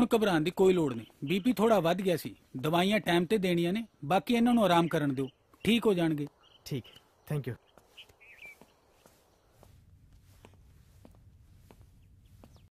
ਹੁਣ ਘਬਰਾਣ ਦੀ ਕੋਈ ਲੋੜ ਨਹੀਂ ਬੀਪੀ ਥੋੜਾ ਵੱਧ ਗਿਆ ਸੀ ਦਵਾਈਆਂ ਟਾਈਮ ਤੇ ਦੇਣੀਆਂ ਨੇ ਬਾਕੀ ਇਹਨਾਂ ਨੂੰ ਆਰਾਮ ਕਰਨ ਦਿਓ ਠੀਕ ਹੋ ਜਾਣਗੇ ਠੀਕ ਥੈਂਕ ਯੂ